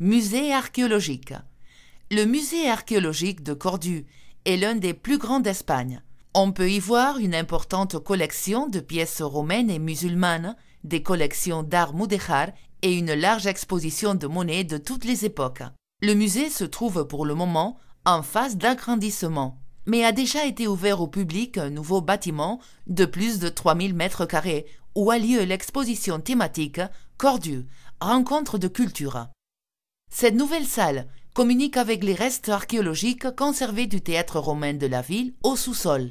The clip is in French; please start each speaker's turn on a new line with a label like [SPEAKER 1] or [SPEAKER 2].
[SPEAKER 1] Musée archéologique. Le musée archéologique de Cordoue est l'un des plus grands d'Espagne. On peut y voir une importante collection de pièces romaines et musulmanes, des collections d'art mudéjar et une large exposition de monnaies de toutes les époques. Le musée se trouve pour le moment en phase d'agrandissement, mais a déjà été ouvert au public un nouveau bâtiment de plus de 3000 mètres carrés où a lieu l'exposition thématique Cordu, rencontre de culture. Cette nouvelle salle communique avec les restes archéologiques conservés du théâtre romain de la ville au sous-sol.